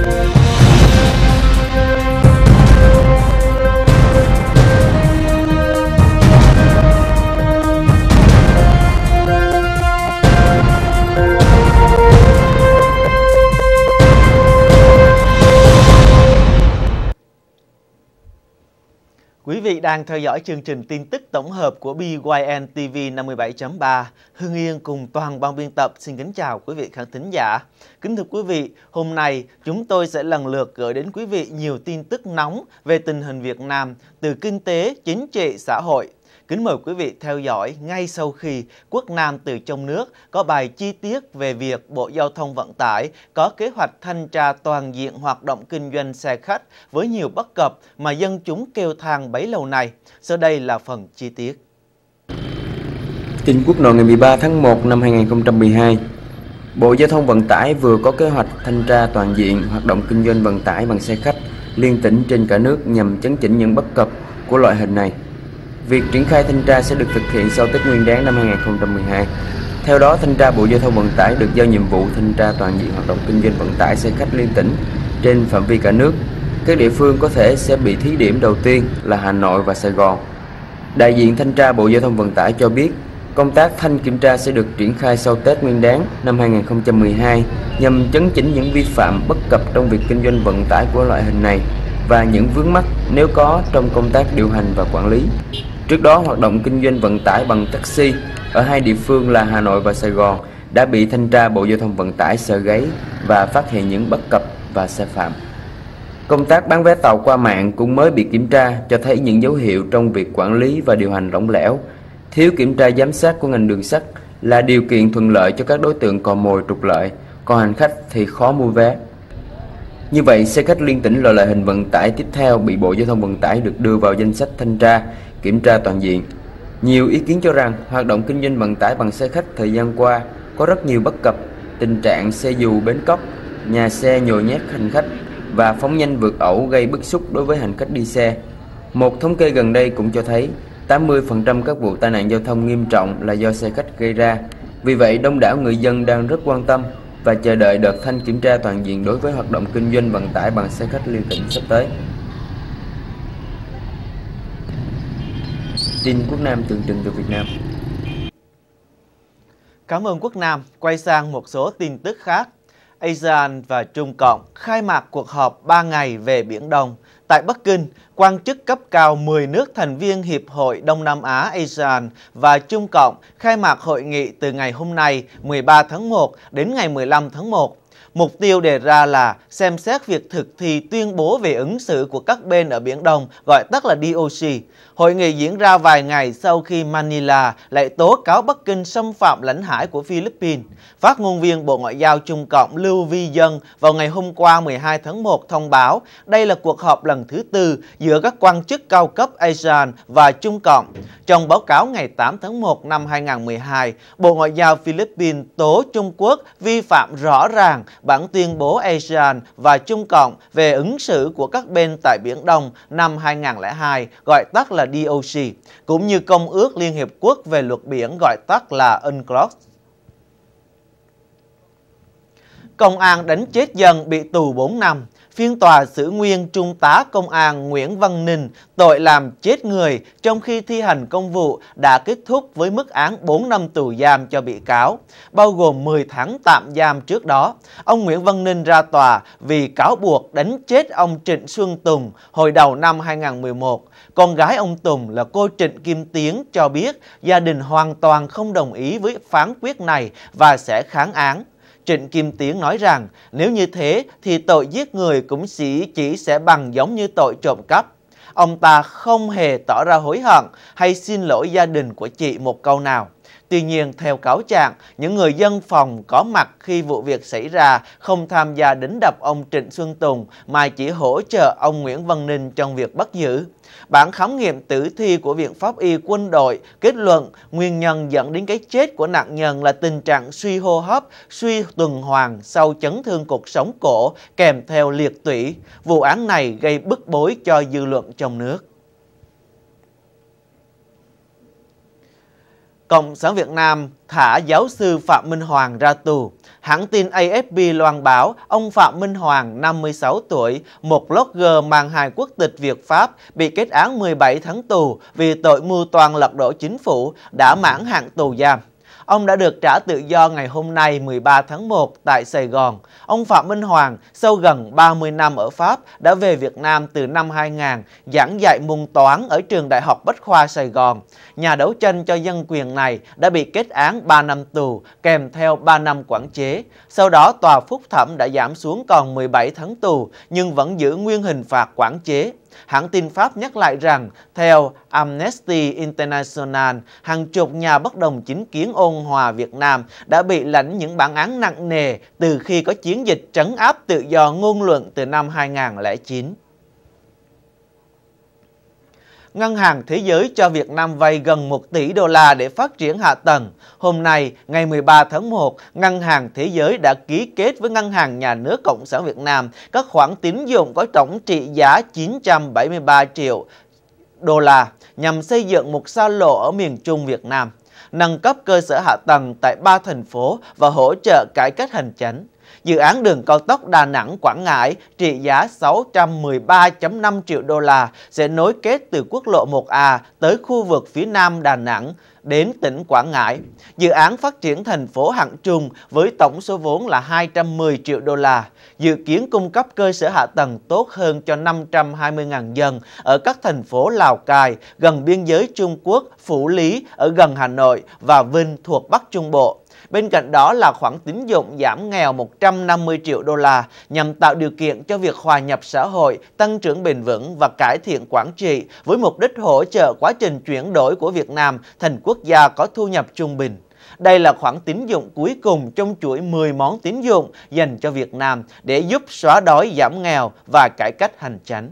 Thank you. vị đang theo dõi chương trình tin tức tổng hợp của BYN TV 57.3. Hương Yên cùng toàn ban biên tập xin kính chào quý vị khán thính giả. Kính thưa quý vị, hôm nay chúng tôi sẽ lần lượt gửi đến quý vị nhiều tin tức nóng về tình hình Việt Nam từ kinh tế, chính trị, xã hội, Kính mời quý vị theo dõi ngay sau khi Quốc Nam từ trong nước có bài chi tiết về việc Bộ Giao thông Vận tải có kế hoạch thanh tra toàn diện hoạt động kinh doanh xe khách với nhiều bất cập mà dân chúng kêu than bấy lâu nay. Sau đây là phần chi tiết. Tin quốc nội ngày 13 tháng 1 năm 2012, Bộ Giao thông Vận tải vừa có kế hoạch thanh tra toàn diện hoạt động kinh doanh vận tải bằng xe khách liên tỉnh trên cả nước nhằm chấn chỉnh những bất cập của loại hình này. Việc triển khai thanh tra sẽ được thực hiện sau Tết Nguyên đán năm 2012. Theo đó, thanh tra Bộ Giao thông Vận tải được giao nhiệm vụ thanh tra toàn diện hoạt động kinh doanh vận tải xe khách liên tỉnh trên phạm vi cả nước. Các địa phương có thể sẽ bị thí điểm đầu tiên là Hà Nội và Sài Gòn. Đại diện thanh tra Bộ Giao thông Vận tải cho biết, công tác thanh kiểm tra sẽ được triển khai sau Tết Nguyên đán năm 2012 nhằm chấn chỉnh những vi phạm bất cập trong việc kinh doanh vận tải của loại hình này và những vướng mắc nếu có trong công tác điều hành và quản lý. Trước đó, hoạt động kinh doanh vận tải bằng taxi ở hai địa phương là Hà Nội và Sài Gòn đã bị thanh tra Bộ Giao thông Vận tải sờ gáy và phát hiện những bất cập và sai phạm. Công tác bán vé tàu qua mạng cũng mới bị kiểm tra cho thấy những dấu hiệu trong việc quản lý và điều hành lỏng lẻo. Thiếu kiểm tra giám sát của ngành đường sắt là điều kiện thuận lợi cho các đối tượng cò mồi trục lợi, còn hành khách thì khó mua vé. Như vậy, xe khách liên tỉnh là loại hình vận tải tiếp theo bị Bộ Giao thông Vận tải được đưa vào danh sách thanh tra Kiểm tra toàn diện Nhiều ý kiến cho rằng hoạt động kinh doanh vận tải bằng xe khách thời gian qua có rất nhiều bất cập, tình trạng xe dù bến cóc, nhà xe nhồi nhét hành khách và phóng nhanh vượt ẩu gây bức xúc đối với hành khách đi xe. Một thống kê gần đây cũng cho thấy 80% các vụ tai nạn giao thông nghiêm trọng là do xe khách gây ra. Vì vậy, đông đảo người dân đang rất quan tâm và chờ đợi đợt thanh kiểm tra toàn diện đối với hoạt động kinh doanh vận tải bằng xe khách liên tỉnh sắp tới. tin Quốc Nam tường trình từ Việt Nam. Cảm ơn Quốc Nam. Quay sang một số tin tức khác. ASEAN và Trung Cộng khai mạc cuộc họp 3 ngày về Biển Đông. Tại Bắc Kinh, quan chức cấp cao 10 nước thành viên Hiệp hội Đông Nam Á ASEAN và Trung Cộng khai mạc hội nghị từ ngày hôm nay 13 tháng 1 đến ngày 15 tháng 1 Mục tiêu đề ra là xem xét việc thực thi tuyên bố về ứng xử của các bên ở Biển Đông, gọi tắt là DOC. Hội nghị diễn ra vài ngày sau khi Manila lại tố cáo Bắc Kinh xâm phạm lãnh hải của Philippines. Phát ngôn viên Bộ Ngoại giao Trung Cộng Lưu Vi Dân vào ngày hôm qua 12 tháng 1 thông báo đây là cuộc họp lần thứ tư giữa các quan chức cao cấp ASEAN và Trung Cộng. Trong báo cáo ngày 8 tháng 1 năm 2012, Bộ Ngoại giao Philippines tố Trung Quốc vi phạm rõ ràng bản tuyên bố ASEAN và Trung Cộng về ứng xử của các bên tại Biển Đông năm 2002, gọi tắt là DOC, cũng như Công ước Liên Hiệp Quốc về luật biển gọi tắt là UNCLOS. Công an đánh chết dân bị tù 4 năm phiên tòa xử nguyên Trung tá Công an Nguyễn Văn Ninh tội làm chết người trong khi thi hành công vụ đã kết thúc với mức án 4 năm tù giam cho bị cáo, bao gồm 10 tháng tạm giam trước đó. Ông Nguyễn Văn Ninh ra tòa vì cáo buộc đánh chết ông Trịnh Xuân Tùng hồi đầu năm 2011. Con gái ông Tùng là cô Trịnh Kim Tiến cho biết gia đình hoàn toàn không đồng ý với phán quyết này và sẽ kháng án. Trịnh Kim Tiến nói rằng nếu như thế thì tội giết người cũng chỉ, chỉ sẽ bằng giống như tội trộm cắp. Ông ta không hề tỏ ra hối hận hay xin lỗi gia đình của chị một câu nào. Tuy nhiên, theo cáo trạng, những người dân phòng có mặt khi vụ việc xảy ra không tham gia đến đập ông Trịnh Xuân Tùng mà chỉ hỗ trợ ông Nguyễn Văn Ninh trong việc bắt giữ. Bản khám nghiệm tử thi của Viện Pháp Y quân đội kết luận nguyên nhân dẫn đến cái chết của nạn nhân là tình trạng suy hô hấp, suy tuần hoàn sau chấn thương cột sống cổ kèm theo liệt tủy. Vụ án này gây bức bối cho dư luận trong nước. Cộng sản Việt Nam thả giáo sư Phạm Minh Hoàng ra tù. Hãng tin AFP loan báo ông Phạm Minh Hoàng, 56 tuổi, một blogger mang hai quốc tịch Việt-Pháp, bị kết án 17 tháng tù vì tội mưu toàn lật đổ chính phủ, đã mãn hạn tù giam. Ông đã được trả tự do ngày hôm nay 13 tháng 1 tại Sài Gòn. Ông Phạm Minh Hoàng, sau gần 30 năm ở Pháp, đã về Việt Nam từ năm 2000, giảng dạy môn toán ở trường Đại học Bách Khoa Sài Gòn. Nhà đấu tranh cho dân quyền này đã bị kết án 3 năm tù, kèm theo 3 năm quản chế. Sau đó, tòa phúc thẩm đã giảm xuống còn 17 tháng tù, nhưng vẫn giữ nguyên hình phạt quản chế Hãng tin Pháp nhắc lại rằng, theo Amnesty International, hàng chục nhà bất đồng chính kiến ôn hòa Việt Nam đã bị lãnh những bản án nặng nề từ khi có chiến dịch trấn áp tự do ngôn luận từ năm 2009. Ngân hàng Thế giới cho Việt Nam vay gần 1 tỷ đô la để phát triển hạ tầng. Hôm nay, ngày 13 tháng 1, Ngân hàng Thế giới đã ký kết với Ngân hàng Nhà nước Cộng sản Việt Nam các khoản tín dụng có tổng trị giá 973 triệu đô la nhằm xây dựng một xa lộ ở miền Trung Việt Nam, nâng cấp cơ sở hạ tầng tại ba thành phố và hỗ trợ cải cách hành chính. Dự án đường cao tốc Đà Nẵng Quảng Ngãi trị giá 613.5 triệu đô la sẽ nối kết từ quốc lộ 1A tới khu vực phía nam Đà Nẵng đến tỉnh Quảng Ngãi. Dự án phát triển thành phố Hạng Trung với tổng số vốn là 210 triệu đô la, dự kiến cung cấp cơ sở hạ tầng tốt hơn cho 520.000 dân ở các thành phố Lào Cai, gần biên giới Trung Quốc, Phủ Lý ở gần Hà Nội và Vinh thuộc Bắc Trung Bộ. Bên cạnh đó là khoản tín dụng giảm nghèo 150 triệu đô la nhằm tạo điều kiện cho việc hòa nhập xã hội, tăng trưởng bền vững và cải thiện quản trị với mục đích hỗ trợ quá trình chuyển đổi của Việt Nam thành quốc gia có thu nhập trung bình. Đây là khoản tín dụng cuối cùng trong chuỗi 10 món tín dụng dành cho Việt Nam để giúp xóa đói giảm nghèo và cải cách hành chánh.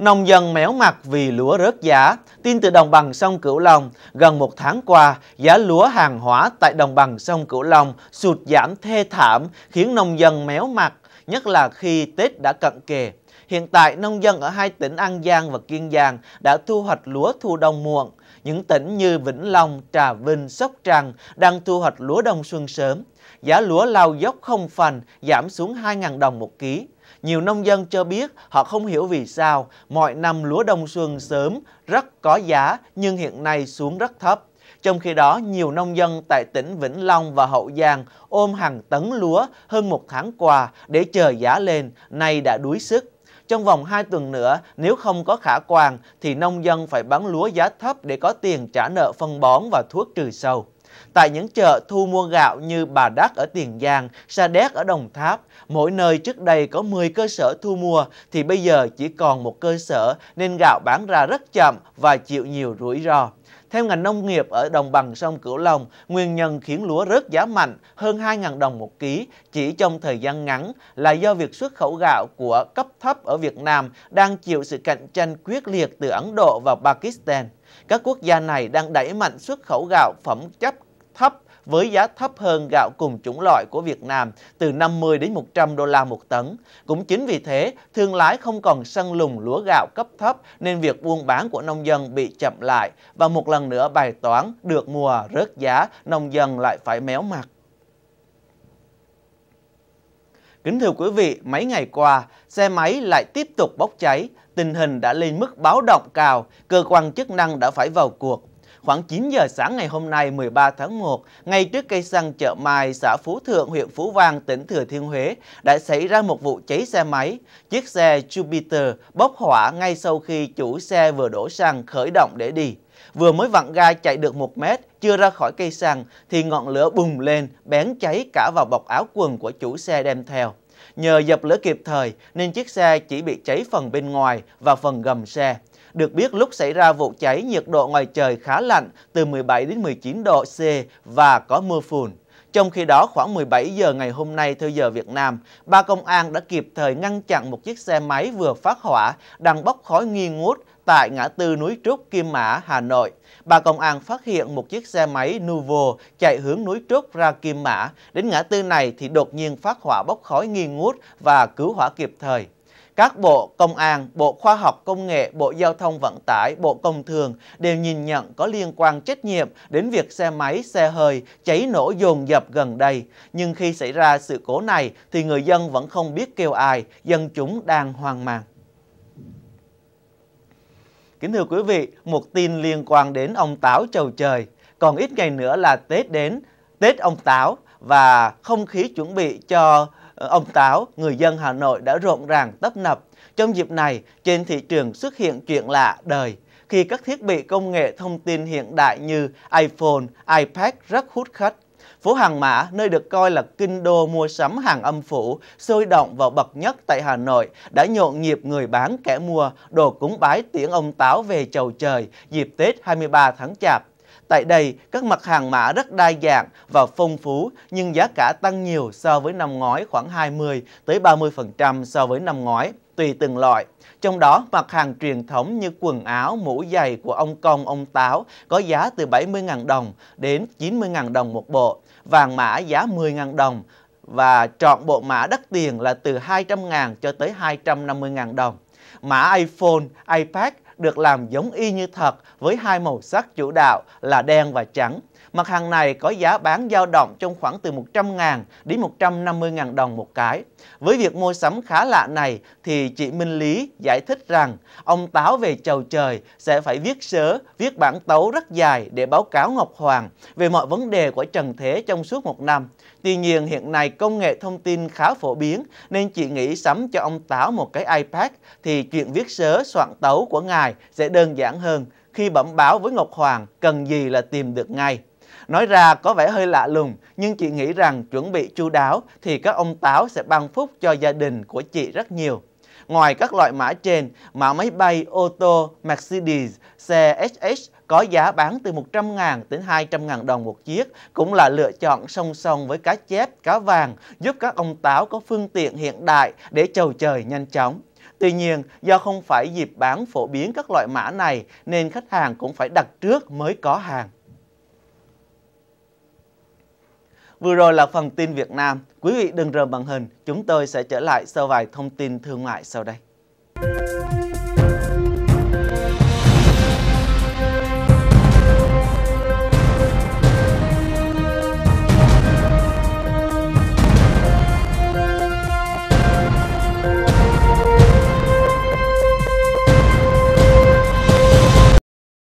Nông dân méo mặt vì lúa rớt giá. Tin từ đồng bằng sông Cửu Long, gần một tháng qua, giá lúa hàng hóa tại đồng bằng sông Cửu Long sụt giảm thê thảm, khiến nông dân méo mặt, nhất là khi Tết đã cận kề. Hiện tại, nông dân ở hai tỉnh An Giang và Kiên Giang đã thu hoạch lúa thu đông muộn. Những tỉnh như Vĩnh Long, Trà Vinh, Sóc Trăng đang thu hoạch lúa đông xuân sớm. Giá lúa lao dốc không phành, giảm xuống 2.000 đồng một ký. Nhiều nông dân cho biết họ không hiểu vì sao mọi năm lúa đông xuân sớm rất có giá nhưng hiện nay xuống rất thấp. Trong khi đó, nhiều nông dân tại tỉnh Vĩnh Long và Hậu Giang ôm hàng tấn lúa hơn một tháng qua để chờ giá lên, nay đã đuối sức. Trong vòng 2 tuần nữa, nếu không có khả quan thì nông dân phải bán lúa giá thấp để có tiền trả nợ phân bón và thuốc trừ sâu. Tại những chợ thu mua gạo như Bà Đắc ở Tiền Giang, Sa Đéc ở Đồng Tháp, mỗi nơi trước đây có 10 cơ sở thu mua thì bây giờ chỉ còn một cơ sở nên gạo bán ra rất chậm và chịu nhiều rủi ro. Theo ngành nông nghiệp ở đồng bằng sông Cửu Long, nguyên nhân khiến lúa rớt giá mạnh hơn 2.000 đồng một ký chỉ trong thời gian ngắn là do việc xuất khẩu gạo của cấp thấp ở Việt Nam đang chịu sự cạnh tranh quyết liệt từ Ấn Độ và Pakistan. Các quốc gia này đang đẩy mạnh xuất khẩu gạo phẩm chất thấp với giá thấp hơn gạo cùng chủng loại của Việt Nam từ 50 đến 100 đô la một tấn. Cũng chính vì thế, thương lái không còn săn lùng lúa gạo cấp thấp nên việc buôn bán của nông dân bị chậm lại và một lần nữa bài toán được mùa rớt giá, nông dân lại phải méo mặt. Kính thưa quý vị, mấy ngày qua, xe máy lại tiếp tục bốc cháy, tình hình đã lên mức báo động cao, cơ quan chức năng đã phải vào cuộc. Khoảng 9 giờ sáng ngày hôm nay 13 tháng 1, ngay trước cây xăng chợ Mai, xã Phú Thượng, huyện Phú Vang, tỉnh Thừa Thiên Huế, đã xảy ra một vụ cháy xe máy. Chiếc xe Jupiter bốc hỏa ngay sau khi chủ xe vừa đổ xăng khởi động để đi. Vừa mới vặn ga chạy được một mét, chưa ra khỏi cây xăng thì ngọn lửa bùng lên, bén cháy cả vào bọc áo quần của chủ xe đem theo. Nhờ dập lửa kịp thời nên chiếc xe chỉ bị cháy phần bên ngoài và phần gầm xe. Được biết lúc xảy ra vụ cháy nhiệt độ ngoài trời khá lạnh từ 17 đến 19 độ C và có mưa phùn. Trong khi đó, khoảng 17 giờ ngày hôm nay theo giờ Việt Nam, ba công an đã kịp thời ngăn chặn một chiếc xe máy vừa phát hỏa đang bốc khói nghi ngút tại ngã tư núi Trúc, Kim Mã, Hà Nội. ba công an phát hiện một chiếc xe máy Nuvo chạy hướng núi Trúc ra Kim Mã. Đến ngã tư này thì đột nhiên phát hỏa bốc khói nghi ngút và cứu hỏa kịp thời các bộ Công an, Bộ Khoa học Công nghệ, Bộ Giao thông Vận tải, Bộ Công Thường đều nhìn nhận có liên quan trách nhiệm đến việc xe máy, xe hơi cháy nổ dồn dập gần đây. Nhưng khi xảy ra sự cố này thì người dân vẫn không biết kêu ai, dân chúng đang hoang mang. Kính thưa quý vị, một tin liên quan đến ông Táo chầu trời. Còn ít ngày nữa là Tết đến, Tết ông Táo và không khí chuẩn bị cho ông táo, người dân Hà Nội đã rộn ràng tấp nập. Trong dịp này, trên thị trường xuất hiện chuyện lạ đời khi các thiết bị công nghệ thông tin hiện đại như iPhone, iPad rất hút khách. Phố Hàng Mã, nơi được coi là kinh đô mua sắm hàng âm phủ, sôi động và bậc nhất tại Hà Nội, đã nhộn nhịp người bán kẻ mua, đồ cúng bái tiễn ông Táo về chầu trời dịp Tết 23 tháng Chạp. Tại đây, các mặt hàng mã rất đa dạng và phong phú nhưng giá cả tăng nhiều so với năm ngoái khoảng 20 tới 30% so với năm ngoái tùy từng loại. Trong đó, mặt hàng truyền thống như quần áo, mũ giày của ông Công, ông Táo có giá từ 70.000 đồng đến 90.000 đồng một bộ, vàng mã giá 10.000 đồng và trọn bộ mã đắt tiền là từ 200.000 cho tới 250.000 đồng. Mã iPhone, iPad được làm giống y như thật với hai màu sắc chủ đạo là đen và trắng Mặt hàng này có giá bán dao động trong khoảng từ 100.000 đến 150.000 đồng một cái. Với việc mua sắm khá lạ này thì chị Minh Lý giải thích rằng ông Táo về chầu trời sẽ phải viết sớ, viết bản tấu rất dài để báo cáo Ngọc Hoàng về mọi vấn đề của Trần Thế trong suốt một năm. Tuy nhiên hiện nay công nghệ thông tin khá phổ biến nên chị nghĩ sắm cho ông Táo một cái iPad thì chuyện viết sớ soạn tấu của ngài sẽ đơn giản hơn khi bẩm báo với Ngọc Hoàng cần gì là tìm được ngay. Nói ra có vẻ hơi lạ lùng, nhưng chị nghĩ rằng chuẩn bị chu đáo thì các ông táo sẽ ban phúc cho gia đình của chị rất nhiều. Ngoài các loại mã trên, mã máy bay, ô tô, Mercedes, xe SH có giá bán từ 100.000 đến 200.000 đồng một chiếc cũng là lựa chọn song song với cá chép, cá vàng giúp các ông táo có phương tiện hiện đại để chầu trời nhanh chóng. Tuy nhiên, do không phải dịp bán phổ biến các loại mã này nên khách hàng cũng phải đặt trước mới có hàng. Vừa rồi là phần tin Việt Nam. Quý vị đừng rời màn hình, chúng tôi sẽ trở lại sau vài thông tin thương mại sau đây.